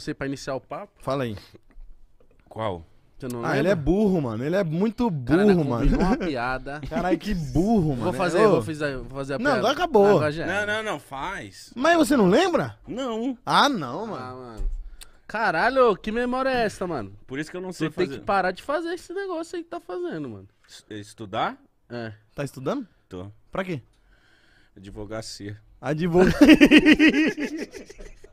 você para iniciar o papo? Fala aí. Qual? ah, lembra? ele é burro, mano. Ele é muito burro, Caralho, mano. É uma piada. Caralho, que burro, mano. Vou é, fazer, vou fazer, vou fazer a piada. Não, agora acabou. Agora é. Não, não, não, faz. Mas você não lembra? Não. Ah, não, mano. Ah, mano. Caralho, que memória é essa, mano? Por isso que eu não sei Você fazer. tem que parar de fazer esse negócio aí que tá fazendo, mano. Estudar? É. Tá estudando? Tô. Pra quê? Advogacia. Advogacia.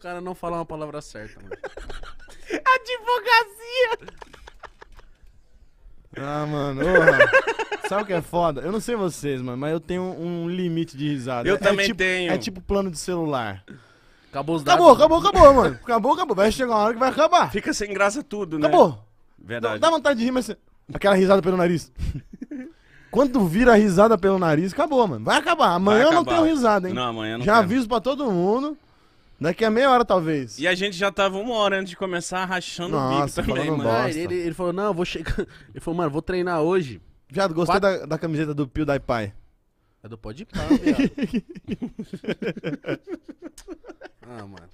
cara não falar uma palavra certa, mano. Advocacia! Ah, mano, sabe o que é foda? Eu não sei vocês, mano, mas eu tenho um limite de risada. Eu é também tipo, tenho. É tipo plano de celular. Acabou os dados. Acabou, acabou, acabou, mano. Acabou, acabou. Vai chegar uma hora que vai acabar. Fica sem graça tudo, né? Acabou. Verdade. Dá, dá vontade de rir, mas. Aquela risada pelo nariz. Quando vira a risada pelo nariz, acabou, mano. Vai acabar. Amanhã vai acabar. eu não tenho risada, hein? Não, amanhã não Já quero. aviso pra todo mundo. Daqui a meia hora, talvez. E a gente já tava uma hora antes de começar rachando Nossa, o bico também, mano. Ah, ele, ele falou, não, eu vou chegar. Ele falou, mano, vou treinar hoje. Viado, gostei Quatro... da, da camiseta do Pio Dai Pai. É do Pode Pá, viado. ah, mano.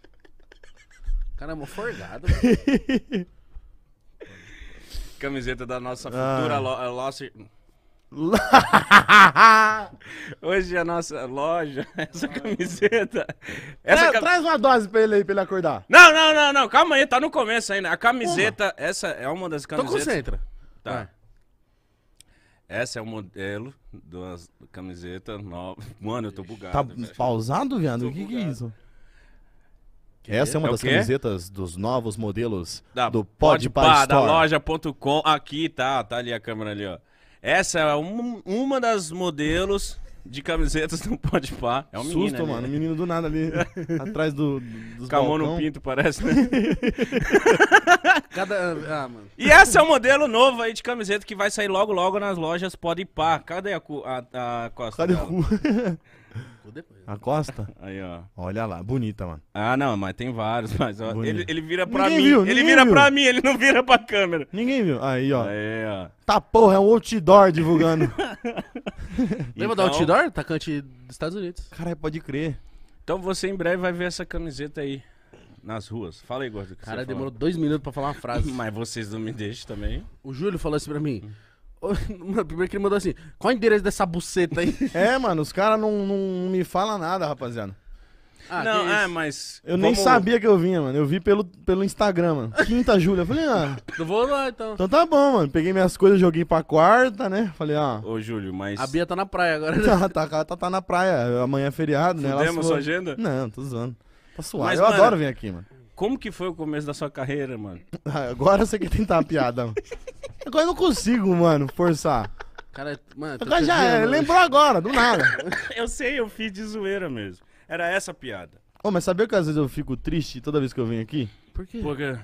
O cara é mó forgado, Camiseta da nossa futura ah. lo, é Hoje é a nossa loja, essa camiseta. Essa cam... Traz uma dose pra ele aí, pra ele acordar. Não, não, não, não. Calma aí, tá no começo ainda. A camiseta, essa é uma das então camisetas. Então concentra. Tá. É. Essa é o modelo da camiseta nova. Mano, eu tô bugado. Tá velho. pausado, viado? O que, que é isso? Essa é uma é das camisetas dos novos modelos da, do Podpah Store. Da loja.com. Aqui tá, tá ali a câmera ali, ó. Essa é um, uma das modelos de camisetas não Pode Pá. É um Susto, menino, mano. o né? Um menino do nada ali, atrás do, do dos no pinto, parece, né? Cada... Ah, mano. E essa é o um modelo novo aí de camiseta que vai sair logo, logo nas lojas Pode Pá. Cadê a, a, a costa? Cadê o cu? A Costa? Aí, ó. Olha lá, bonita, mano. Ah, não, mas tem vários, mas ó, ele, ele vira pra ninguém mim. Viu, ele vira viu. pra mim, ele não vira pra câmera. Ninguém viu. Aí, ó. Aí, ó. Tá porra, é um outdoor divulgando. Lembra então... do outdoor? Atacante dos Estados Unidos. Caralho, pode crer. Então você em breve vai ver essa camiseta aí nas ruas. Fala aí, Gordo. Cara, demorou dois minutos pra falar uma frase. Mas vocês não me deixam também. O Júlio falou assim pra mim. Mano, primeiro que ele mandou assim: qual é o endereço dessa buceta aí? É, mano, os caras não, não me falam nada, rapaziada. Ah, não, é, mas. Eu nem sabia que eu vinha, mano. Eu vi pelo, pelo Instagram, mano. Quinta, Júlia. Eu Falei, ah, Não vou lá então. então tá bom, mano. Peguei minhas coisas, joguei pra quarta, né? Falei, ah, Ô, Júlio, mas. A Bia tá na praia agora. tá, tá, tá, tá na praia. Amanhã é feriado, né? Ela Fudemos sua agenda? Não, tô zoando. Tá suave. Mas, eu mano- adoro vir aqui, mano. Como que foi o começo da sua carreira, mano? Agora você que tentar a piada, mano. Agora eu não consigo, mano, forçar. Cara, mano, agora já é, lembrou agora, do nada. eu sei, eu fiz de zoeira mesmo. Era essa a piada. Ô, mas sabia que às vezes eu fico triste toda vez que eu venho aqui? Por quê? Porque...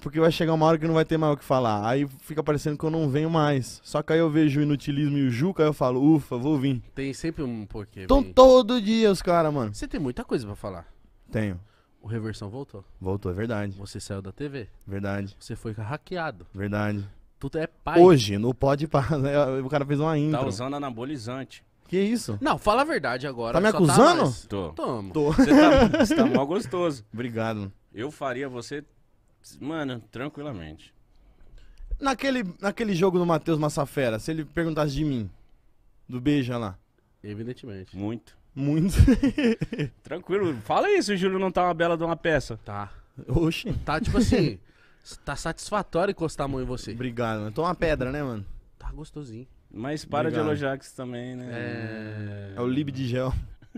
Porque vai chegar uma hora que não vai ter mais o que falar. Aí fica parecendo que eu não venho mais. Só que aí eu vejo o inutilismo e o Juca, aí eu falo, ufa, vou vir. Tem sempre um porquê. Então todo dia os caras, mano. Você tem muita coisa pra falar. Tenho. O Reversão voltou. Voltou, é verdade. Você saiu da TV. Verdade. Você foi hackeado. Verdade. Tudo é pai. Hoje, no pode né? o cara fez uma tá intro. Tá usando anabolizante. Que isso? Não, fala a verdade agora. Tá me tá acusando? Tá Tô. Toma. Tô. Você tá, tá mal gostoso. Obrigado. Eu faria você, mano, tranquilamente. Naquele, naquele jogo do Matheus Massafera, se ele perguntasse de mim, do Beija lá. Evidentemente. Muito. Muito. Tranquilo. Fala isso, o Júlio não tá uma bela de uma peça. Tá. Oxi. Tá tipo assim. Tá satisfatório encostar a mão em você. Obrigado, mano. Tô uma pedra, né, mano? Tá gostosinho. Mas para Obrigado. de elogiar que também, né? É, é o lib de gel.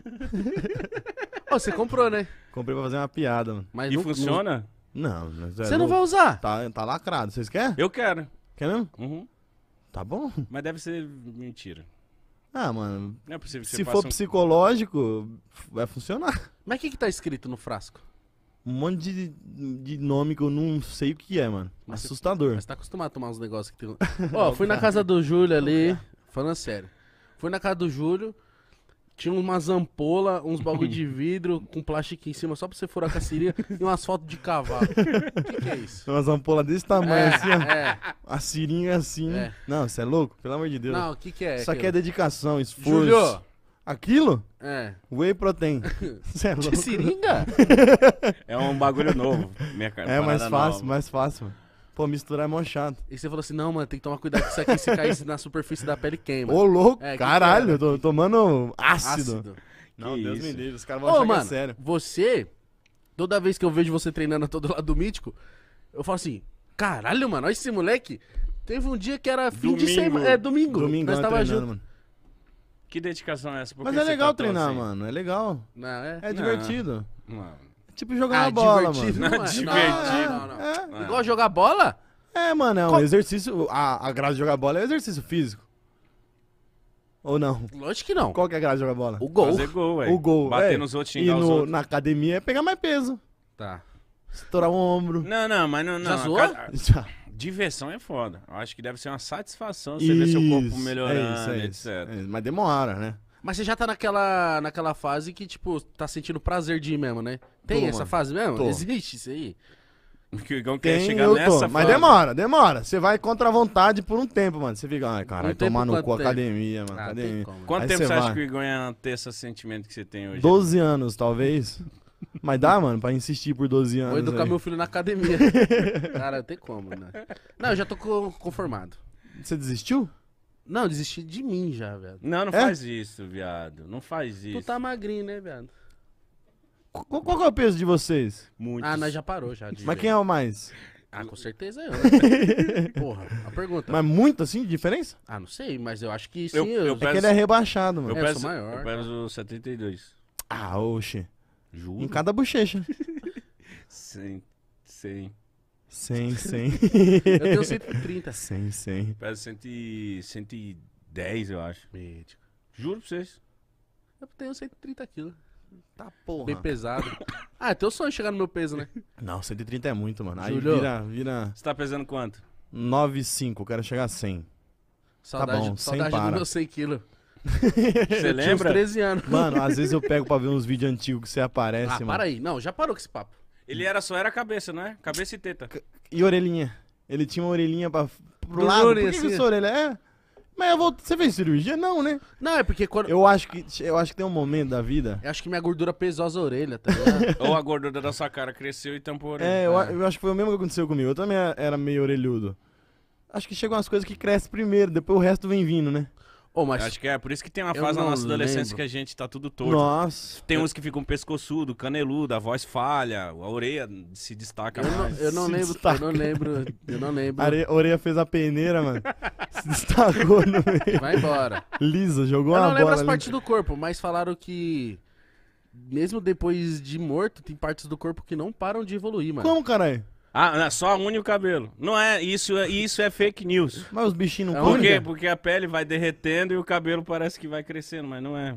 Ô, você comprou, né? Comprei pra fazer uma piada, mano. Mas e não- funciona? Não, mas é Você não vai usar? Tá, tá lacrado. Vocês querem? Eu quero. Quer mesmo? Uhum. Tá bom. Mas deve ser mentira. Ah, mano. Não é possível que você Se for um... psicológico, vai funcionar. Mas o que que tá escrito no frasco? um monte de, de nome que eu não sei o que é, mano. Mas Assustador. Mas tá acostumado a tomar uns negócios que tem. Ó, fui na casa do Júlio ali, falando sério. Fui na casa do Júlio, tinha umas ampola, uns bagulho de vidro com plástico em cima só pra você furar com a seringa e umas fotos de cavalo. O que, que é isso? Umas ampolas desse tamanho, É, assim, ó. é. A cirinha assim. É. Não, você é louco? Pelo amor de Deus. Não, o que, que é? Isso aqui é dedicação, esforço. Júlio, Aquilo? É. Whey protein. é louco. De seringa? é um bagulho novo. Minha cara, é mais fácil, nova. mais fácil. Pô, misturar é mó chato. E você falou assim, não, mano, tem que tomar cuidado com isso aqui, se cair na superfície da pele queima. Ô, louco, é, caralho, que que tô tomando ácido. ácido. Não, que Deus isso. me livre, os caras vão Ô, achar é mano, é sério. você, toda vez que eu vejo você treinando a todo lado do Mítico, eu falo assim, caralho, mano, olha esse moleque. Teve um dia que era fim domingo. de semana, é domingo. Domingo, nós tava junto. Mano. Que dedicação é essa? Por Mas é legal treinar, assim? mano. É legal. Não, é? É divertido. É tipo jogar Ah, é bola, divertido, mano. Não, é divertido. Não, não, não. É. Não. É. Igual jogar bola? É, mano, é um Qual- exercício. A, a graça de jogar bola é exercício físico. Ou não? Lógico que não. Qual que é a graça de jogar bola? O gol. Fazer gol, ué. o gol. Bater é. nos outros, E os na academia é pegar mais peso. Tá. Estourar o ombro. Não, não, mas não. não Já zoou? Já. Diversão é foda. Eu acho que deve ser uma satisfação você isso, ver seu corpo é melhorando, é isso, é etc. É mas demora, né? Mas você já tá naquela, naquela fase que, tipo, tá sentindo prazer de ir mesmo, né? Tem tô, essa mano. fase mesmo? Tô. Existe isso aí? Que o Igão quer chegar nessa tô, Mas fase. demora, demora. Você vai contra a vontade por um tempo, mano. Você fica, ai, caralho, um tomar no cu academia, mano. Ah, academia. Tem quanto aí tempo você vai... acha que o Igão ia é ter esse sentimento que você tem hoje? 12 anos, talvez. Mas dá, mano, pra insistir por 12 anos. Vou educar aí. meu filho na academia. Cara, não tem como, né? Não, eu já tô conformado. Você desistiu? Não, eu desisti de mim já, velho. Não, não É? faz isso, viado. Não faz isso. Tu tá magrinho, né, viado? Qual, que é o peso de vocês? Muito. Ah, nós já parou já. de Mas ver. quem é o mais? Ah, com certeza eu. Porra, a pergunta. Mas muito assim de diferença? Ah, não sei, mas eu acho que sim. Eu- eu, eu É que ele é rebaixado, Eu mano. É, sou peso, maior. eu peso 72. Ah, oxe. Juro? Em cada bochecha. Sim, sim. 100, 100. Eu tenho 130. 100, 100. Peso 110, eu acho. Mítico. Juro pra vocês. Eu tenho 130 quilos. Tá porra. Bem pesado. ah, é teu sonho chegar no meu peso, né? Não, 130 é muito, mano. Aí vira, vira... Você tá pesando quanto? 9,5. Quero chegar a 100. Tá saudade, tá bom, saudade 100 do para. meu 100 quilos. Você lembra? Tinha uns 13 anos. Mano, às vezes eu pego pra ver uns vídeos antigos que você aparece, ah, mano. para aí. Não, já parou com esse papo. Ele era só era cabeça, não é? Cabeça e teta. E orelhinha. Ele tinha uma orelhinha pra, pro lado. Por que, que sua assim? orelha é? Mas eu vou... Você fez cirurgia? Não, né? Não, é porque quando... Eu acho que, eu acho que tem um momento da vida... Eu acho que minha gordura pesou as orelhas, tá ligado? Ou a gordura da sua cara cresceu e tampou a orelha. É, eu, é. eu acho que foi o mesmo que aconteceu comigo. Eu também era meio orelhudo. Acho que chegam umas coisas que crescem primeiro, depois o resto vem vindo, né? Oh, mas... Acho que é por isso que tem uma fase na nossa adolescência lembro. que a gente tá tudo torto. Nossa. Tem uns que ficam pescoçudo, caneludo, a voz falha, a orelha se destaca eu mais. Não, eu, não lembro, destaca. eu não lembro, eu não lembro. A orelha fez a peneira, mano. se destacou no meio. Vai embora. Lisa, jogou a bola. Eu não lembro as partes do corpo, mas falaram que mesmo depois de morto, tem partes do corpo que não param de evoluir, mano. Como, caralho? Ah, é só une o cabelo. Não é isso, é, isso é fake news. Mas os bichinhos não Por quê? Porque a pele vai derretendo e o cabelo parece que vai crescendo, mas não é.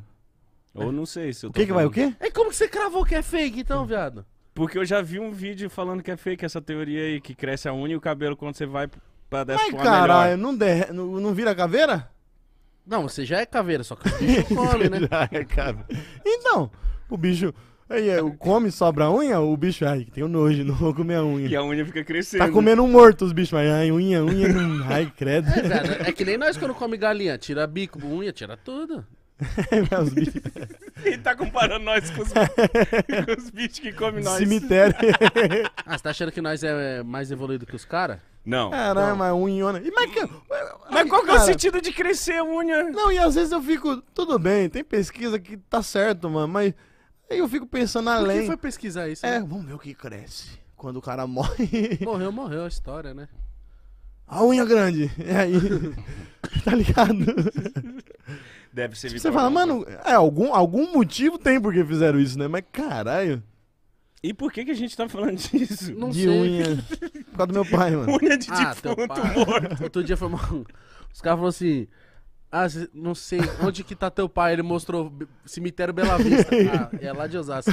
Ou não sei se eu O que que vai o quê? É como que você cravou que é fake então, viado? Porque eu já vi um vídeo falando que é fake essa teoria aí, que cresce a unha e o cabelo quando você vai pra dessa Ai, forma é caralho, melhor. não, der, não, não vira caveira? Não, você já é caveira, só que o bicho come, né? Já é, Então, o bicho Aí, é, come, sobra a unha, o bicho, ai, tem um nojo, não vou comer a unha. E a unha fica crescendo. Tá comendo um morto os bichos, mas ai, unha, unha, ai, credo. É, é que nem nós quando come galinha, tira bico, unha, tira tudo. os é, bichos. Ele tá comparando nós com os, os bichos que comem nós. Cemitério. ah, você tá achando que nós é mais evoluído que os caras? Não. Caramba, é, mas unhona. E, mas, que- Mas qual que é o sentido de crescer a unha? Não, e às vezes eu fico, tudo bem, tem pesquisa que tá certo, mano, mas Aí eu fico pensando além. Por que foi pesquisar isso? É, né? vamos ver o que cresce quando o cara morre. Morreu, morreu a história, né? A unha grande. É aí. tá ligado? Deve ser tipo, Você fala, né? mano, é, algum, algum motivo tem porque fizeram isso, né? Mas caralho. E por que, que a gente tá falando disso? Não de sei. unha. Por causa do meu pai, mano. Unha de ah, defunto morto. Outro dia foi mal. Os caras falaram assim. Ah, não sei, onde que tá teu pai? Ele mostrou cemitério Bela Vista. Ah, é lá de Osasco.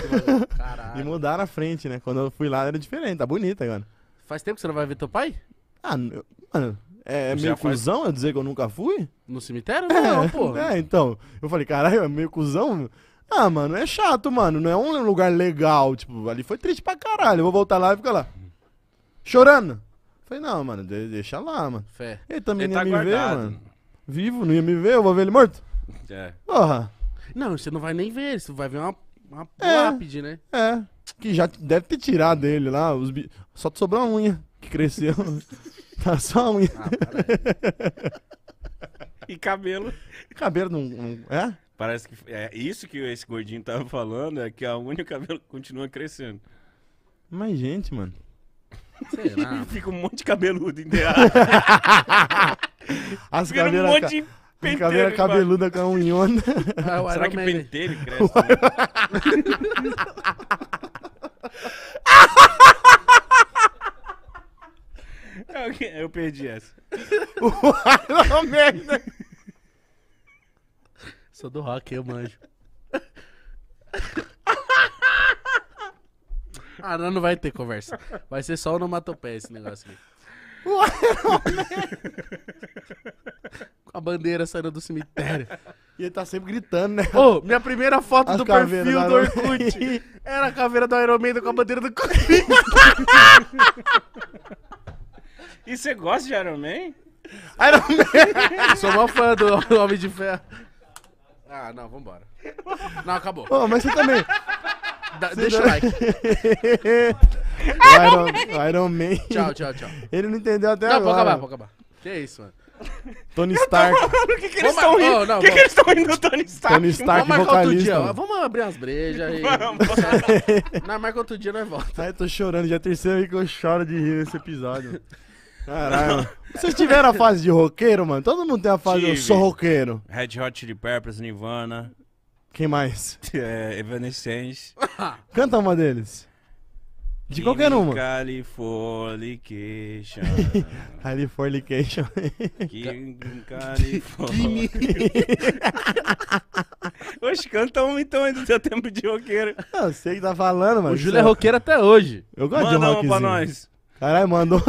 Caralho. E mudaram a frente, né? Quando eu fui lá era diferente, tá bonita agora. Faz tempo que você não vai ver teu pai? Ah, mano, é, é meio faz... cuzão eu dizer que eu nunca fui? No cemitério? É, não, pô. É, então. Eu falei, caralho, é meio cuzão? Ah, mano, é chato, mano. Não é um lugar legal. Tipo, ali foi triste pra caralho. Eu vou voltar lá e ficar lá. Chorando. Falei, não, mano, deixa lá, mano. Fé. Ele também tá me vê, mano vivo, não ia me ver, eu vou ver ele morto? É. Porra. Não, você não vai nem ver, você vai ver uma, uma É. lápide, né? É. Que já deve ter tirado dele lá. Os bi... Só te sobrou a unha que cresceu. tá só a unha. Ah, E cabelo. Cabelo não. não- é? Parece que é isso que esse gordinho tava falando, é que a unha e o cabelo continua crescendo. Mas, gente, mano. Fica um monte de cabeludo enterrado. As caveiras. Um monte de caveira cabeluda com a unhona. Ah, Será que Man. pentelho cresce? Né? Eu perdi essa. O Iron Man. Né? Sou do rock, eu manjo. Ah, não, não vai ter conversa. Vai ser só onomatopeia esse negócio aqui. O Iron Man. Com a bandeira saindo do cemitério. E ele tá sempre gritando, né? Ô, minha primeira foto As do perfil do, do Orkut era a caveira do Iron Man com a bandeira do Corinthians. e você gosta de Iron Man? Iron Man! Sou mó fã do Homem de Ferro. Ah, não, vambora. Não, acabou. Ô, mas você também deixa o like. Iron, Iron Man. Tchau, tchau, tchau. Ele não entendeu até não, agora. Não, pode acabar, pode acabar. Que isso, mano. Tony Stark. O que, que eles estão rindo? Oh, que, que eles estão rindo do Tony Stark? Tony Stark vamos vocalista. Outro dia, Vamos abrir umas brejas aí. Vamos. Na marca outro dia nós volta. Ai, tô chorando. Já é a terceira vez que eu choro de rir nesse episódio. Caralho. Vocês tiveram a fase de roqueiro, mano? Todo mundo tem a fase de eu sou roqueiro. Red Hot Chili Peppers, Nirvana. Quem mais? É, Evanescence. Canta uma deles. De qualquer uma. Californication. Californication. Californication. Oxe, canta uma então aí do seu tempo de roqueiro. Não, sei que tá falando, mano. O Júlio é roqueiro até hoje. Eu gosto Manda de um rockzinho. Manda uma pra nós. Caralho, mandou.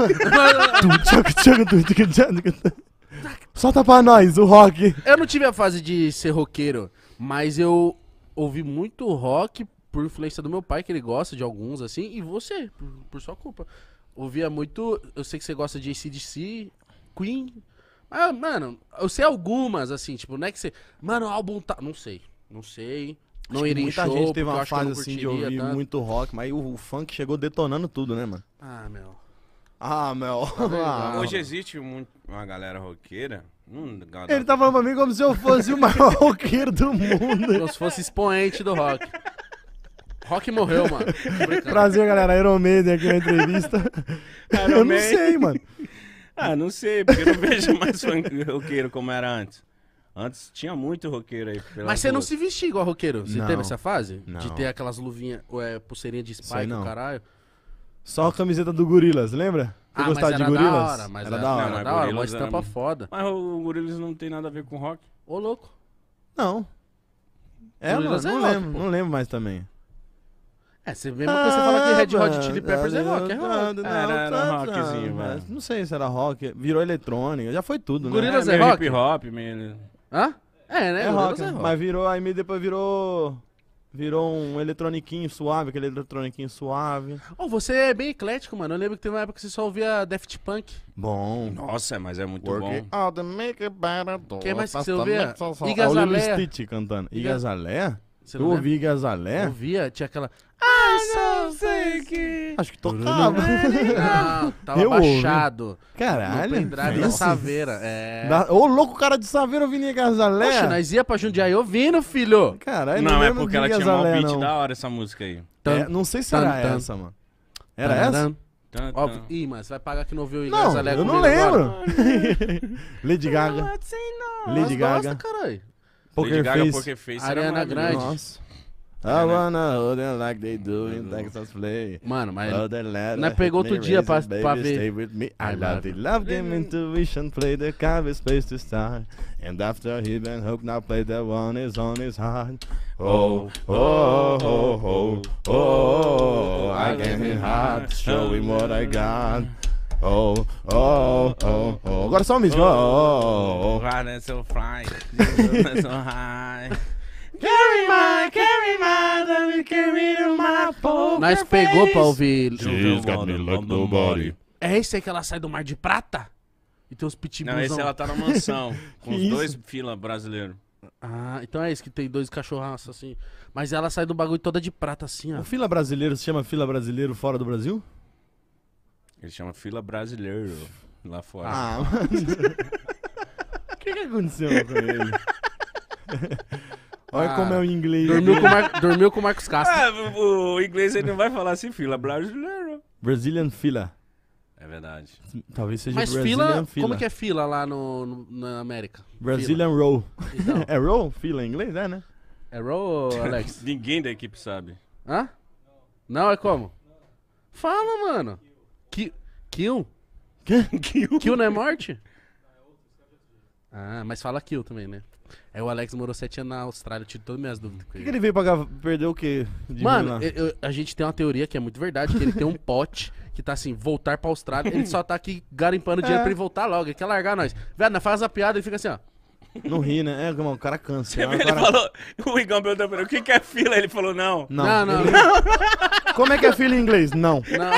Solta pra nós o rock. Eu não tive a fase de ser roqueiro. Mas eu ouvi muito rock por influência do meu pai, que ele gosta de alguns, assim, e você, por, por sua culpa. Ouvia muito. Eu sei que você gosta de ACDC, Queen. Mas, ah, mano, eu sei algumas, assim, tipo, não é que você. Mano, o álbum tá. Não sei. Não sei. Não iria muita show, gente teve uma fase assim de ouvir tanto. muito rock, mas o, o, funk chegou detonando tudo, né, mano? Ah, meu. Ah, meu. Tá ah, Hoje existe uma galera roqueira ele tá falando pra mim como se eu fosse o maior roqueiro do mundo. Como se fosse expoente do rock. Rock morreu, mano. Prazer, galera. Iron Maiden aqui na entrevista. Iron eu Man. não sei, mano. ah, não sei, porque eu não vejo mais roqueiro como era antes. Antes tinha muito roqueiro aí. Mas você não se vestia igual roqueiro? Você não. teve essa fase? Não. De ter aquelas luvinhas, é, pulseirinha de spike, caralho? Só a camiseta do Gorilas, lembra? Você ah, gostava de gorilas? Da hora, mas era, era é. é da hora. mas era da hora, mas tampa foda. Mas o gorilas não tem nada a ver com rock. Ô, louco. Não. É, gorilas é não, é rock, lembro, não lembro mais também. É, você mesmo ah, você fala que Red Hot Chili Peppers é rock, é rock. Era, era um rockzinho, né? velho. Não sei se era rock, virou eletrônica, já foi tudo, né? Gorilas é, é rock? hip hop, meio... Hã? É, né? É rock, mas virou, aí depois virou... Virou um eletroniquinho suave, aquele eletroniquinho suave. Oh, você é bem eclético, mano. Eu lembro que teve uma época que você só ouvia Daft Punk. Bom. Nossa, mas é muito Work bom. Out, make it better, Quem mais que você ouvia? Igazalea. Olha o Stitch cantando. Igazalea? Você eu ouvi Gazalé? Eu ouvia, tinha aquela. Ah, ah não sei que. Acho que tocava. Não, tava eu baixado. Ouvi. Caralho. No pendrive da Saveira. É. Da... Ô, louco cara de Saveira ouvindo Gazalé. Poxa, nós ia pra Jundiaí ouvindo, filho. Caralho, não, não é porque ela tinha um beat não. da hora essa música aí. É, não sei se era tan, essa, mano. Era tan, essa? Tan, Óbvio. Ih, mas você vai pagar que não ouviu o Gazalé Não, eu não lembro. Lady Gaga. Assim Lady Gaga. Nossa, caralho. Poker Lady Gaga, Face. Poker Face Ariana Grande. Nossa. I wanna hold them like they do in Texas Play. Mano, mas. Nós pegou outro dia pra, pra ver. Stay with me. I, I love the love game intuition. Play the cave space to start. And after he been hooked, now play the one is on his heart. Oh, oh, oh, oh, oh, oh, oh, I gave him hard. Show him what I got. oh, oh, oh, oh. Agora só um mesmo. Oh, oh, oh. Run so so high. Carry my, carry my, carry to my poker Nós pegou pra ouvir. She's got me like nobody. É esse aí que ela sai do Mar de Prata? E tem os pitbulls. Não, esse ela tá na mansão. com os dois fila brasileiro. Ah, então é esse que tem dois cachorraços assim. Mas ela sai do bagulho toda de prata assim, ó. O fila brasileiro se chama fila brasileiro fora do Brasil? Ele chama fila brasileiro lá fora. Ah, mano. O que, que aconteceu com ele? Olha ah, como é o inglês. Dormiu com, Mar... dormiu com o Marcos Castro. Ah, o inglês ele não vai falar assim, fila brasileiro. Brazilian fila. É verdade. Talvez seja Mas fila, fila, Como que é fila lá no, no na América? Brazilian fila. roll. Então. é roll? Fila em inglês, é, né? É roll, Alex? Ninguém da equipe sabe. Hã? Não, é como? Fala, mano. Ki kill? kill? Kill não é morte? Ah, mas fala kill também, né? É, o Alex morou sete anos na Austrália, eu tive todas minhas dúvidas com que ele veio pagar? Perdeu o quê? De Mano, eu, eu, a gente tem uma teoria que é muito verdade, que ele tem um pote que tá assim, voltar pra Austrália, ele só tá aqui garimpando dinheiro é. pra ele voltar logo, ele quer largar nós. Velho, na fase da piada ele fica assim, ó. Não ri, né? É, o cara cansa. Você é cara... Ele falou, o Igão perguntou pra ele, o que, que é fila? Ele falou, não. Não, não. não. não. Como é que é fila em inglês? Não. Não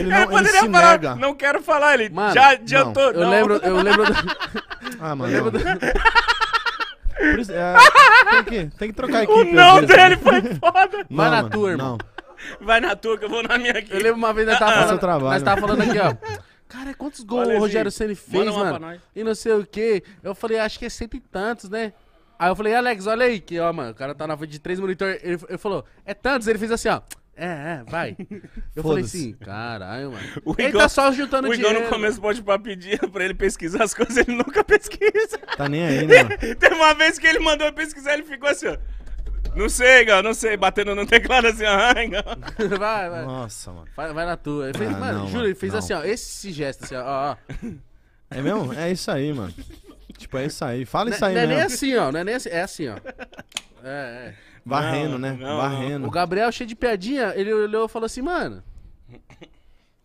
ele não, ele poderia falar, nega. não quero falar, ele mano, já adiantou. Não. Eu, Lembro, eu lembro... Do... Ah, mano. Eu lembro Por isso, é, tem, que, tem que trocar aqui. O não dele foi foda. Vai na turma. Não. Vai na tua que eu vou na minha aqui. Eu lembro uma vez nós tava ah, ah. falando, trabalho, nós tava falando aqui, ó. Cara, quantos gols o assim, Rogério Ceni fez, mano? E não sei o quê. Eu falei, acho que é cento e tantos, né? Aí eu falei, Alex, olha aí, que ó, mano, o cara tá na frente de três monitor. Ele, ele falou, é tantos? Ele fez assim, ó. É, é, vai. Eu falei assim, caralho, mano. O ele tá Igor, tá só juntando o dinheiro. O Igor no começo pode para pedir pra ele pesquisar as coisas, ele nunca pesquisa. Tá nem aí, né? Tem uma vez que ele mandou pesquisar, ele ficou assim, ó. Não sei, Igor, não sei, batendo no teclado assim, ah, Vai, vai. Nossa, mano. Vai, vai na tua. Ele fez, ah, mano, não, juro, ele fez não. assim, ó, esse gesto assim, ó, ó. É mesmo? É isso aí, mano. Tipo, é isso aí. Fala é, isso aí, né? Não é nem assim, ó. Não é nem assim. É assim, ó. É, é. Varrendo, não, né? Não, Varrendo. O Gabriel, cheio de piadinha, ele olhou e falou assim, mano. O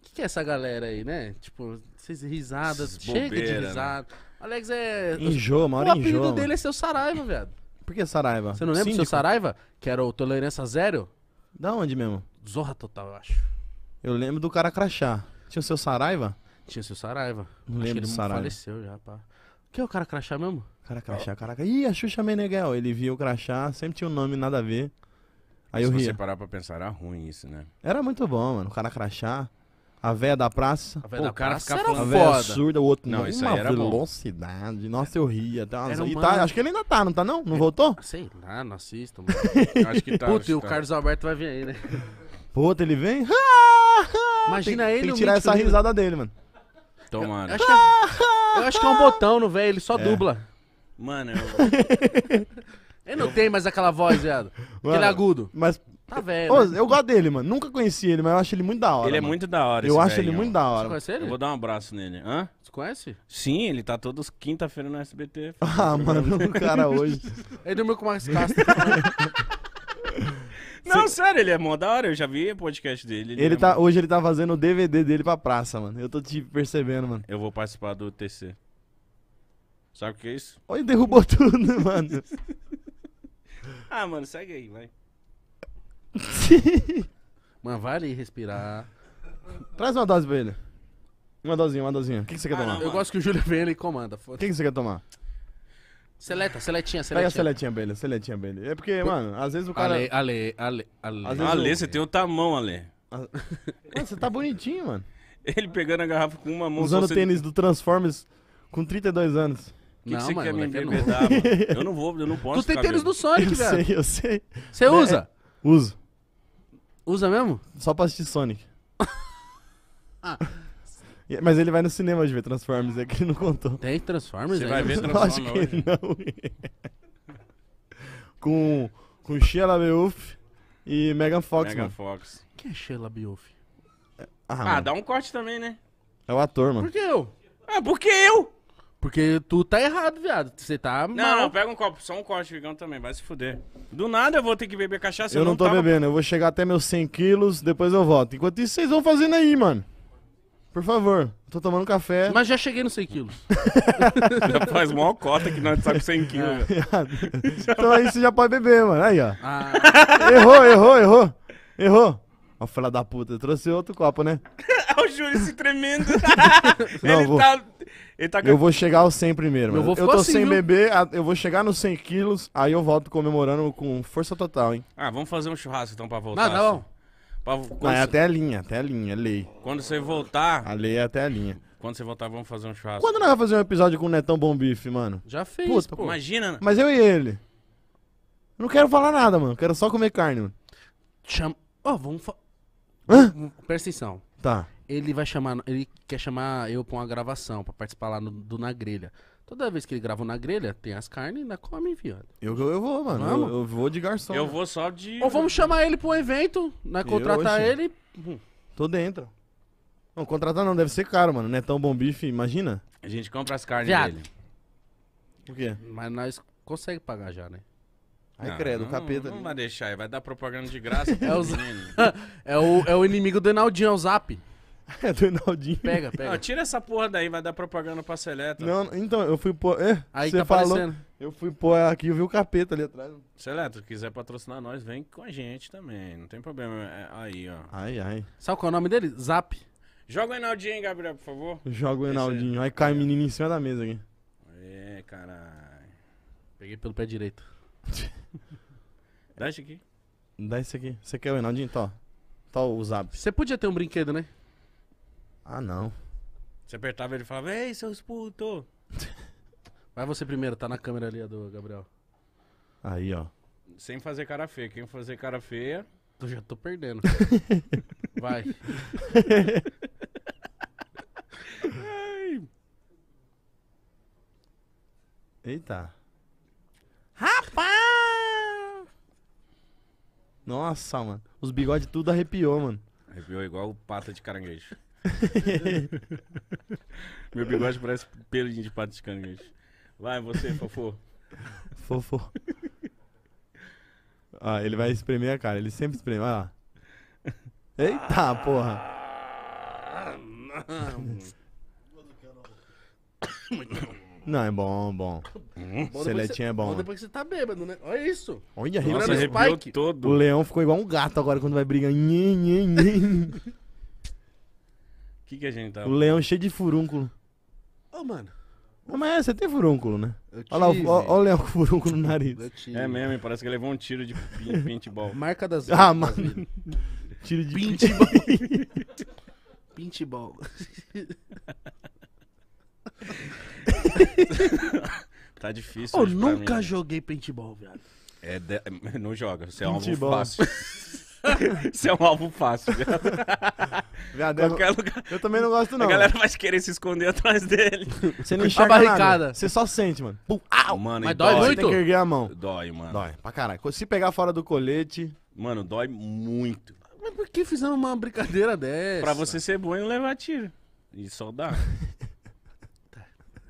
que, que é essa galera aí, né? Tipo, vocês risadas, chega de né? risada. Né? Alex é. Enjoa, uma O apelido enjoa, dele mano. é seu Saraiva, velho Por que Saraiva? Você não lembra do seu Saraiva? Que era o Tolerância Zero? Da onde mesmo? Zorra Total, eu acho. Eu lembro do cara crachar. Tinha o seu Saraiva? Tinha o seu Saraiva. Não acho lembro do Saraiva. faleceu já, pá. Quem é o cara crachar mesmo? Cara, crachá, caraca. Ih, a Xuxa Meneghel. Ele via o crachá, sempre tinha um nome nada a ver. Aí eu Se você parar pra pensar, era ruim isso, né? Era muito bom, mano. O cara crachá. A véia da praça. A véia Pô, da o cara praça era falando foda. A véia surda, o outro não. não isso aí era bom. velocidade. Nossa, eu ria. Tá, e tá, acho que ele ainda tá, não tá não? Não voltou? Tá, sei lá, não assisto, mano. acho que tá. Puta, e o tá. Carlos Alberto vai vir aí, né? Puta, ele vem. Imagina tem, ele Tem que tirar essa risada dele, mano. Tomara. Então, eu acho, que é, eu acho que é um botão no velho, ele só é. dubla. Mano, eu... Ele não tem mais aquela voz, viado. Mano, Aquele agudo. Mas. Tá velho. Ô, eu gosto dele, mano. Nunca conheci ele, mas eu acho ele muito da hora. Ele é muito da hora, Eu acho ele muito da hora. Você conhece ele? Eu vou dar um abraço nele. Hã? Você conhece? Sim, ele tá todos quinta-feira no SBT. Ah, mano, o cara hoje. ele dormiu com o Max Não, sério, ele é mó da hora, eu já vi o podcast dele. Ele, ele é tá, hoje ele tá fazendo o DVD dele pra praça, mano. Eu tô te percebendo, mano. Eu vou participar do TC. Sabe o que é isso? Olha, derrubou tudo, mano. ah, mano, segue aí, vai. mano, vai ali respirar. Traz uma dose pra ele. Uma dosinha, uma dosinha. O que, que você quer Ah, tomar? não, Eu gosto que o Júlio vem ele comanda. O que, que você quer tomar? Seleta, seletinha, Pega a seletinha. seletinha a seletinha pra ele. É porque, mano, às vezes o cara. Ale, ale, ale, ale. Ale, você tem outra mão, Ale. Ah. Mano, você tá bonitinho, mano. Ele pegando a garrafa com uma mão. Usando o tênis do Transformers com 32 anos que, não, que você mano, quer me é embebedar, mano? Eu não vou, eu não posso. Tu tem tênis do Sonic, eu velho. Eu sei, eu sei. Você usa? É, uso. Usa mesmo? Só pra assistir Sonic. ah. Mas ele vai no cinema de ver Transformers, é que ele não contou. Tem Transformers Você aí? vai ver Transformers Acho Que né? não. com, com Sheila Beauf e Megan Fox, Megan mano. Fox. Quem é Sheila Beauf? Ah, ah dá um corte também, né? É o ator, mano. Por que eu? Ah, porque eu? Porque tu tá errado, viado. Você tá. Não, mal. não, pega um copo, só um corte, Vigão, também, vai se fuder. Do nada eu vou ter que beber cachaça. Eu, eu não, não tô tava... bebendo, eu vou chegar até meus 100 quilos, depois eu volto. Enquanto isso, vocês vão fazendo aí, mano. Por favor, tô tomando café. Mas já cheguei nos 100 quilos. já faz mó cota que nós tá com 100 é, quilos. então aí você já pode beber, mano. Aí, ó. Ah. Errou, errou, errou. Errou. Ó, filha da puta, eu trouxe outro copo, né? o Júlio se tremendo. Não, ele vou... tá. Ele tá... Eu vou chegar ao 100 primeiro, mano. Eu, eu tô assim, sem beber, eu vou chegar nos 100 quilos, aí eu volto comemorando com força total, hein? Ah, vamos fazer um churrasco então pra voltar. Não, tá assim. não. Assim. Pra... é até a linha, até a linha, é lei. Quando você voltar... A lei é até a linha. Quando você voltar, vamos fazer um churrasco. Quando nós vamos fazer um episódio com o Netão Bom Bife, mano? Já fez, Puta, pô. Imagina. Né? Mas eu e ele. não quero falar nada, mano. Quero só comer carne, mano. Chama... Ó, oh, vamos... Fa... Hã? Hum, presta atenção. Tá ele vai chamar, ele quer chamar eu pra uma gravação, pra participar lá no, do Na Grelha. Toda vez que ele grava na grelha, tem as carnes e ainda come, viado. Eu, eu vou, mano. Vamos? Eu, eu vou de garçom. Eu vou só de. Ou vamos chamar ele pro um evento, né? Contratar eu, ele. Hum. Tô dentro. Não, contratar não, deve ser caro, mano. Não é tão bom bife, imagina. A gente compra as carnes viado. dele. O quê? Mas nós consegue pagar já, né? Ai, credo, não, capeta. Não, vai deixar, vai dar propaganda de graça. é, o, é, o, é o inimigo do Enaldinho, é o Zap. É do Enaldinho. Pega, pega. Não, tira essa porra daí, vai dar propaganda pra Seleta. Não, então, eu fui pôr. É, Aí você tá falou. aparecendo. Eu fui pôr aqui, eu vi o capeta ali atrás. Seleta, se quiser patrocinar nós, vem com a gente também. Não tem problema. É, aí, ó. Ai, ai. Sabe qual é o nome dele? Zap. Joga o Enaldinho, Gabriel, por favor. Joga o é Enaldinho. Aí cai o menino em cima da mesa aqui. É, caralho. Peguei pelo pé direito. Dá esse aqui. Dá esse aqui. Você quer o Enaldinho? Tó. Tá, Tó tá o zap. Você podia ter um brinquedo, né? Ah, não. Você apertava ele e falava, ei, seus puto. Vai você primeiro, tá na câmera ali, a do Gabriel. Aí, ó. Sem fazer cara feia. Quem fazer cara feia. Eu já tô perdendo. Vai. Eita. Rapaz! Nossa, mano. Os bigodes tudo arrepiou, mano. Arrepiou igual o pata de caranguejo. Meu bigode parece pelo de pato de canga. Vai, você, fofô. Fofô. Ah, ele vai espremer a cara. Ele sempre espreme. Olha lá. Eita, ah, porra. Não. não, é bom, bom. bom Seletinho é bom. Bom depois que você tá bêbado, né? Olha isso. Olha, Nossa, Spike. todo. O leão ficou igual um gato agora quando vai brigar. O que, que a gente tá. O leão cheio de furúnculo. Ô, mano. Não, mas é, você tem furúnculo, né? Eu Olha lá, o- o leão com furúnculo no nariz. É mesmo, parece que levou um tiro de pin- paintball. Marca das Ah, mano. Tiro de Pintball. Pintball. Tá difícil. Eu pra nunca mim. Né? joguei paintball, viado. É de- Não joga, você é alvo muito fácil. Isso é um alvo fácil, viado. eu, lugar... eu, também não gosto, não. A galera é. vai querer se esconder atrás dele. Você não tá enxerga a barricada. Nada. Você só sente, mano. Pum, au. Mano, Mas dói, dói muito? Tem que erguer a mão. Dói, mano. Dói, pra caralho. Se pegar fora do colete... Mano, dói muito. Mas por que fizeram uma brincadeira dessa? Pra você ser bom e não levar tiro. E só dá. tá,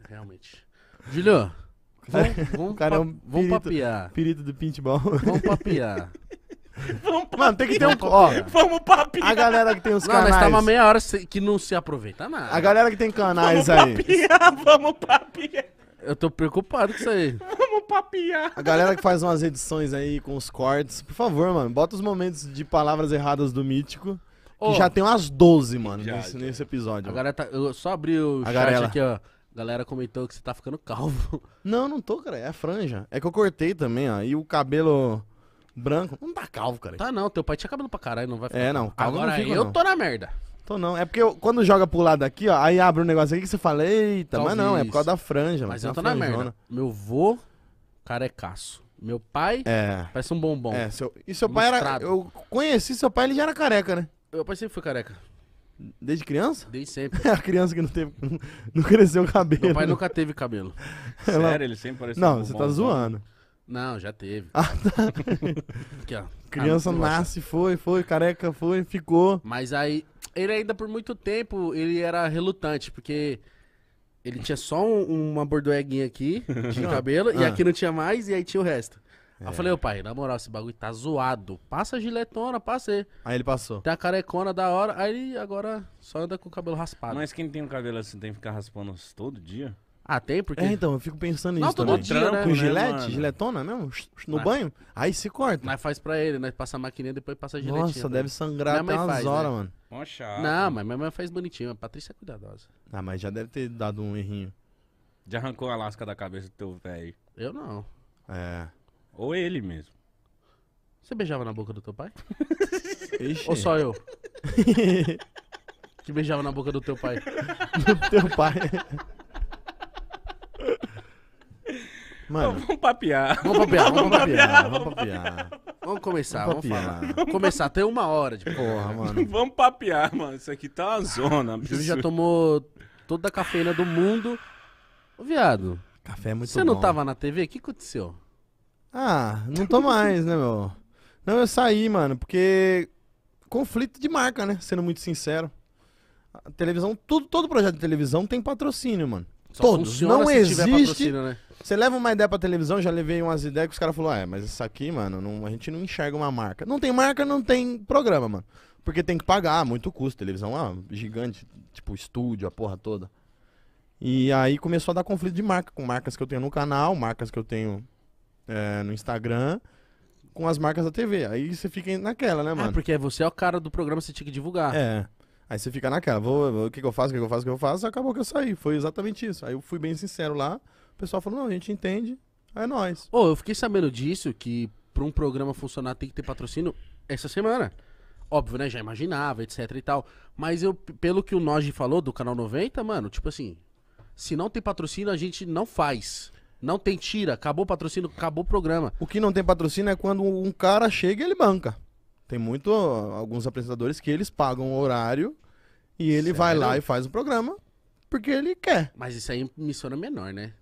realmente. Julio, vamos, vamos, Cara, é pa, é um pirito, papiar. Perito do paintball. Vamos papiar. Vamos pra Mano, tem que ter um. Ó, Vamos papinha. a galera que tem os Não, canais. nós tá uma meia hora que não se aproveita nada. A galera que tem Vamos canais aí. papiar, vamos papiar, Eu tô preocupado com isso aí. vamos papiar. A galera que faz umas edições aí com os cortes. Por favor, mano, bota os momentos de palavras erradas do Mítico. Que já tem umas 12, mano, Já, nesse, já. nesse episódio. Agora tá, eu só abri o A chat garela. aqui, ó. A galera comentou que você tá ficando calvo. Não, não tô, cara. É a franja. É que eu cortei também, ó. E o cabelo branco. Não tá calvo, cara. Tá não, teu pai tinha cabelo pra caralho, não vai ficar. É, não. Calvo Agora não fica, eu não. tô na merda. Tô não. É porque eu- quando joga pro lado aqui, ó, aí abre um negócio aqui que você fala, eita, mas não, é por causa da franja, Mas eu tô na merda. Meu vô, carecaço. Meu pai, É. parece um bombom. É, seu, e seu pai era. Eu conheci seu pai, ele já era careca, né? Meu pai sempre foi careca. Desde criança? Desde sempre. a criança que não teve. Não cresceu o cabelo. Meu pai nunca teve cabelo. Sério, ele sempre Não, um você tá então? zoando. Não, já teve. Ah, tá. Aqui, ó. Ah, Criança ah, nasce, foi, foi, careca foi, ficou. Mas aí, ele ainda por muito tempo, ele era relutante, porque ele tinha só um- uma bordoeguinha aqui de ah. cabelo, e ah. aqui não tinha mais, e aí tinha o resto. Aí eu é. falei, ô pai, na moral, esse bagulho tá zoado. Passa a giletona, passa aí. Aí ele passou. Tem a carecona da hora, aí agora só anda com o cabelo raspado. Mas quem tem um cabelo assim tem que ficar raspando todo dia? Ah, tem? Porque... É, então, eu fico pensando nisso não, todo também. Dia, com né, gilete, mano? giletona, não? No mas, banho? Aí se corta. Mas faz pra ele, né? Passa a maquininha, depois passa a giletinha. Nossa, deve sangrar até umas faz, né? horas, né? mano. Mó Não, mas minha mãe faz bonitinho. A Patrícia é cuidadosa. Ah, mas já deve ter dado um errinho. Já arrancou a lasca da cabeça do teu velho? Eu não. É. Ou ele mesmo. Você beijava na boca do teu pai? Ixi. Ou só eu? que beijava na boca do teu pai? do teu pai. Mano, vamos papear. Vamos papear, vamos papear, vamos papear. Vamos começar, vamos, vamos falar. Vamos começar até uma hora de porra, mano. vamos papear, mano. Isso aqui tá uma zona. O já tomou toda a cafeína do mundo. Ô, viado. Café é muito Você não tava na TV? O que aconteceu? Ah, não tô mais, né, meu? Não, eu saí, mano, porque conflito de marca, né? Sendo muito sincero. A televisão, tudo, todo projeto de televisão tem patrocínio, mano. Só Todos. Não existe. Né? Você leva uma ideia pra televisão, já levei umas ideias que os caras falaram, ah, é, mas isso aqui, mano, não, a gente não enxerga uma marca. Não tem marca, não tem programa, mano. Porque tem que pagar, muito custo, televisão ah, gigante, tipo estúdio, a porra toda. E aí começou a dar conflito de marca, com marcas que eu tenho no canal, marcas que eu tenho é, no Instagram, com as marcas da TV. Aí você fica naquela, né, ah, mano? Ah, porque você é o cara do programa, você tinha que divulgar. É. Aí você fica naquela, vou, vou o que, que eu faço, o que, que eu faço, o que eu faço, acabou que eu saí. Foi exatamente isso. Aí eu fui bem sincero lá. O pessoal falou, não, a gente entende, é nós. Ô, eu fiquei sabendo disso, que pra um programa funcionar tem que ter patrocínio essa semana. Óbvio, né? Já imaginava, etc e tal. Mas eu, pelo que o Noji falou do canal 90, mano, tipo assim, se não tem patrocínio, a gente não faz. Não tem tira, acabou o patrocínio, acabou o programa. O que não tem patrocínio é quando um cara chega e ele banca. Tem muito alguns apresentadores que eles pagam o horário e ele Sério? vai lá e faz o programa porque ele quer. Mas isso aí é emissora menor, né?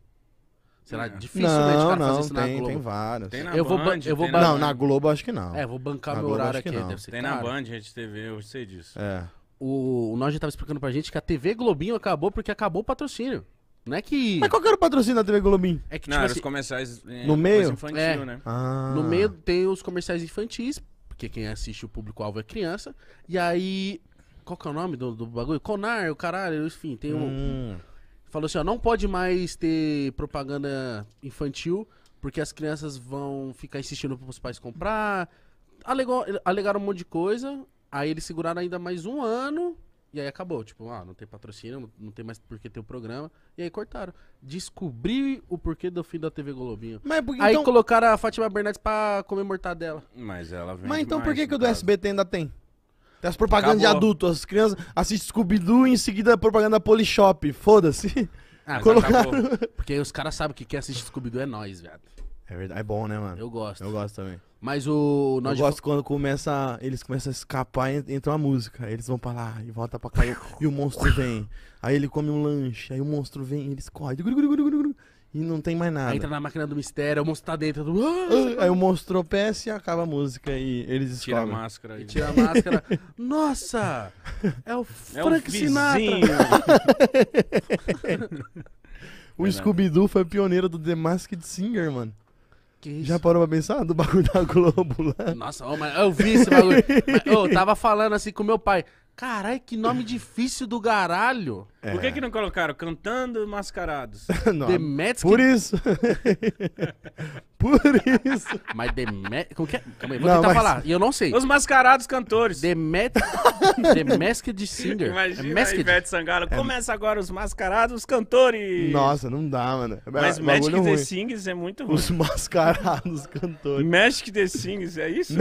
Será hum. dificilmente né, não, cara não, fazer isso tem, na Globo? Tem vários. Tem na eu Band, vou, eu vou Não, na Globo acho que não. É, vou bancar na meu Globo, horário aqui. Deve ser tem caro. na Band, Rede TV, eu sei disso. É. O, o Nós já tava explicando pra gente que a TV Globinho acabou porque acabou o patrocínio. Não é que. Mas qual que era o patrocínio da TV Globinho? É que não, tipo assim, os comerciais. É, no meio? Infantil, é. né? Ah. No meio tem os comerciais infantis, porque quem assiste o público-alvo é criança. E aí. Qual que é o nome do, do bagulho? Conar, o caralho, enfim, tem um. Hum falou assim, ó, não pode mais ter propaganda infantil, porque as crianças vão ficar insistindo para os pais comprar. Alegou, alegaram um monte de coisa, aí eles seguraram ainda mais um ano, e aí acabou. Tipo, ah, não tem patrocínio, não tem mais por que ter o programa. E aí cortaram. Descobri o porquê do fim da TV Globinho. Mas por que aí então... colocaram a Fátima Bernardes pra comer mortadela. Mas ela vem. Mas então por que, que o do SBT ainda tem? Tem as propagandas Acabou. de adulto, as crianças assistem Scooby-Doo e em seguida a propaganda Polishop. Foda-se. Ah, Colocaram... Porque os caras sabem que quem assiste Scooby-Doo é nós, velho. É verdade, é bom, né, mano? Eu gosto. Eu gosto também. Mas o. Nós eu gosto de... quando começa. Eles começam a escapar e entra uma música. Aí eles vão pra lá e volta pra cá e, e o monstro vem. Aí ele come um lanche, aí o monstro vem e eles correm. E não tem mais nada. Aí entra na máquina do mistério, o monstro tá dentro do. Aí o monstro tropeça e acaba a música e eles descobrem. Tira a máscara. E tira a máscara. Nossa! É o é Frank é Sinatra! o Scooby-Doo foi pioneiro do The Masked Singer, mano. Já parou pra pensar do bagulho da Globo lá? Nossa, mas eu vi esse bagulho. mas, eu tava falando assim com meu pai. Caralho, que nome difícil do caralho. É. Por que, que não colocaram Cantando Mascarados? não, The Por isso. por isso. Mas The Como que é? Calma aí, vou não, tentar mas... falar. E eu não sei. Os Mascarados Cantores. The, Met... The Masked Singer. Imagina é Masked. a Ivete Sangalo. É... Começa agora os Mascarados Cantores. Nossa, não dá, mano. É mas é, Magic The Singers é muito ruim. Os Mascarados Cantores. Magic The Singers, é isso?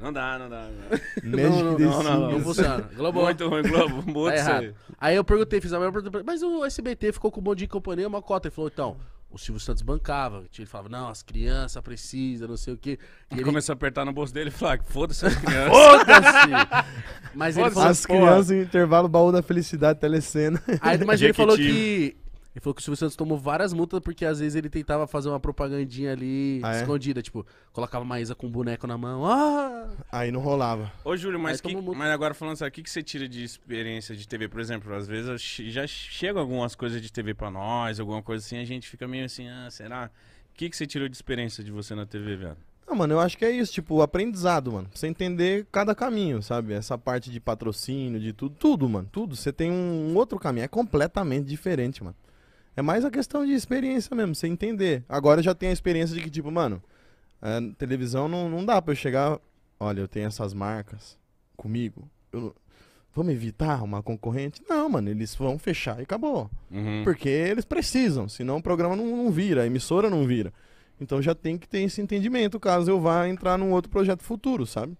Não dá, não dá. Não, dá. não, não, não, não, não, funciona. Globo. Muito ruim, Globo. Tá Muito tá errado. Aí eu perguntei, fiz a mesma pergunta, mas o SBT ficou com um monte de companhia, uma cota. Ele falou, então, o Silvio Santos bancava. Ele falava, não, as crianças precisam, não sei o quê. E ele, começou a apertar no bolso dele e falar, foda-se as crianças. foda-se! Mas foda ele falou, as crianças em intervalo baú da felicidade, telecena. Aí, mas ele falou que ele falou que o Silvio Santos tomou várias multas porque às vezes ele tentava fazer uma propagandinha ali ah, é? escondida, tipo, colocava Isa com um boneco na mão. Ah! Aí não rolava. Ô, Júlio, mas, que, mas agora falando sério, o que, que você tira de experiência de TV? Por exemplo, às vezes já chegam algumas coisas de TV pra nós, alguma coisa assim, a gente fica meio assim, ah, será? O que, que você tirou de experiência de você na TV, velho? Ah, mano, eu acho que é isso, tipo, aprendizado, mano. Pra você entender cada caminho, sabe? Essa parte de patrocínio, de tudo, tudo, mano, tudo. Você tem um outro caminho, é completamente diferente, mano. É mais a questão de experiência mesmo, você entender. Agora eu já tenho a experiência de que, tipo, mano, a é, televisão não, não dá pra eu chegar. Olha, eu tenho essas marcas comigo. Eu, vamos evitar uma concorrente? Não, mano, eles vão fechar e acabou. Uhum. Porque eles precisam, senão o programa não, não vira, a emissora não vira. Então já tem que ter esse entendimento caso eu vá entrar num outro projeto futuro, sabe?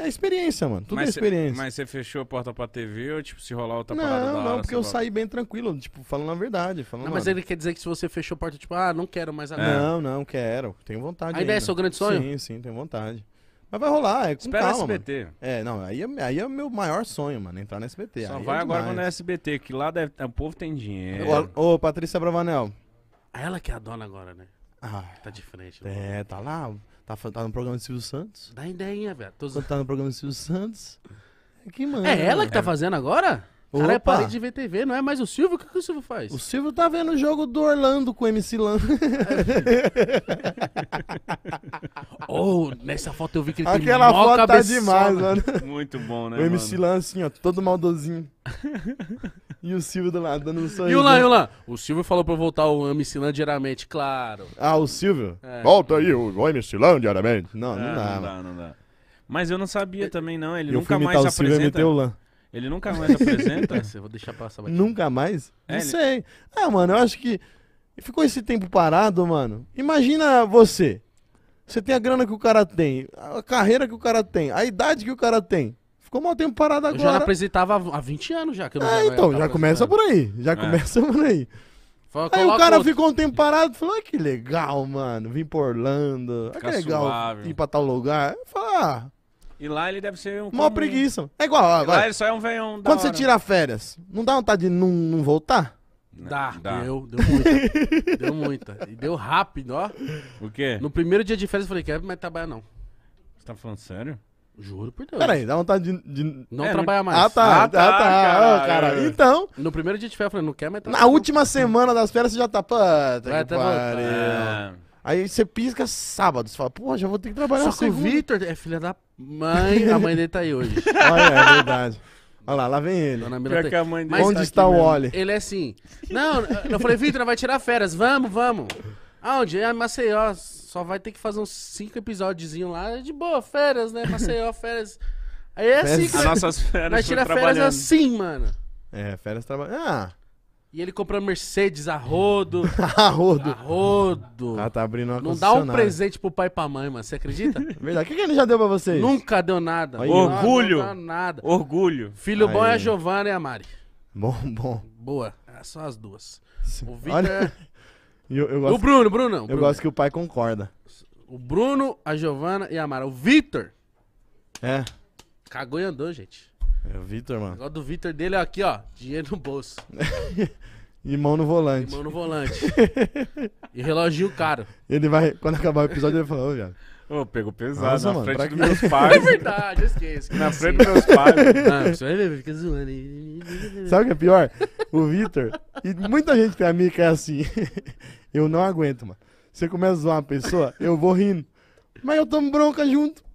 É experiência, mano. Tudo é mas é experiência. Cê, mas você fechou a porta pra TV ou, tipo, se rolar outra não, parada Não, não, porque eu volta. saí bem tranquilo, tipo, falando a verdade. Falando, não, mas mano. ele quer dizer que se você fechou a porta, tipo, ah, não quero mais agora. É. Não, não, quero. Tenho vontade. Ainda, ideia é seu grande sonho? Sim, sim, tenho vontade. Mas vai rolar, é com Espera calma, SBT. Mano. É, não, aí é, aí é meu maior sonho, mano, entrar na SBT. Só aí é vai é agora quando é SBT, que lá deve, o povo tem dinheiro. Ô, ô Patrícia Bravanel. Ela que é a dona agora, né? Ah, tá de frente. Né? É, tá lá. Tá, tá no programa do Silvio Santos. Dá ideia, velho. Tô... Tá no programa do Silvio Santos. É que, mano. É ela que tá é. fazendo agora? Cara, é parede de ver TV, não é mais o Silvio? O que, que o Silvio faz? O Silvio tá vendo o jogo do Orlando com o MC Lan. oh, nessa foto eu vi que ele Aquela tem foto cabeçona. tá demais, mano. Muito bom, né? O MC mano? Lan, assim, ó, todo maldozinho. E o Silvio do lado dando um sorriso. E o lá, e o lá? O Silvio falou pra eu voltar o Amicilã diariamente, claro. Ah, o Silvio? É. Volta aí, o Amicilã diariamente. Não, não, é, dá, não dá. Não dá, Mas eu não sabia também, não. Ele eu nunca mais se apresenta. Ele nunca mais apresenta? eu vou deixar passar. Batida. Nunca mais? É, não ele... sei. Ah, mano, eu acho que ficou esse tempo parado, mano. Imagina você. Você tem a grana que o cara tem, a carreira que o cara tem, a idade que o cara tem. Ficou mal tempo parado agora. Eu já apresentava há 20 anos já. Que eu não é, então, já começa por aí. Já é. começa por aí. Fala, aí o cara outro. ficou um tempo parado, falou, ah, que legal, mano, vim pra Orlando, ah, que legal suave. ir pra tal lugar. Falei, ah, e lá ele deve ser um... Mó preguiça. É igual, ó, Lá ele só é um venhão Quando você tira férias, não dá vontade de não, não voltar? Dá, dá, deu, deu muita. deu muita. E deu rápido, ó. O quê? No primeiro dia de férias eu falei, quero mais trabalhar não. Você tá falando sério? Juro por Deus. Peraí, dá vontade de. de... Não é, trabalhar mais. Ah, tá. Ah, tá. Ah, tá, cara. Ah, cara. Então. No primeiro dia de férias, eu falei, não quer mais trabalhar. Na última semana das férias, você já tá. Puta Vai que pariu. É. Aí você pisca sábado, você fala, pô, já vou ter que trabalhar Só que o Vitor é filha da mãe, a mãe dele tá aí hoje. Olha, é verdade. Olha lá, lá vem ele. Dona Mila tá que a mãe dele Onde tá está, está o Oli? Ele é assim. Não, eu falei, Vitor, vai tirar férias. Vamos, vamos. Aonde? Ah, é Maceió. Só vai ter que fazer uns cinco episódiozinhos lá. De boa, férias, né? Maceió, férias. Aí é assim que... As nossas férias Nós tira férias assim, mano. É, férias trabalhando. Ah... E ele compra Mercedes a rodo. a rodo. A rodo. Ah, tá abrindo uma Não dá um presente pro pai e pra mãe, mano. Você acredita? Verdade. O que, que ele já deu pra vocês? Nunca deu nada. Aí, Orgulho. Não, não deu nada. Orgulho. Filho Aí. bom é a Giovana e a Mari. Bom, bom. Boa. É, são as duas. O Vitor... Olha... É eu, eu gosto, o Bruno, Bruno. Eu Bruno. gosto que o pai concorda. O Bruno, a Giovana e a Mara. O Vitor. É. Cagou e andou, gente. É o Vitor, mano. O negócio do Vitor dele é aqui, ó. Dinheiro no bolso. e mão no volante. E mão no volante. e reloginho caro. Ele vai, quando acabar o episódio, ele vai falar, ô, viado. Ô, pegou pesado Nossa, na mano, frente dos meus é pais. É verdade, eu esqueço. Na frente dos meus pais. Ah, você vai ver, fica zoando. Sabe o que é pior? O Vitor, e muita gente tem amigo amiga é assim. Eu não aguento, mano. Você começa a zoar uma pessoa, eu vou rindo. Mas eu tomo bronca junto.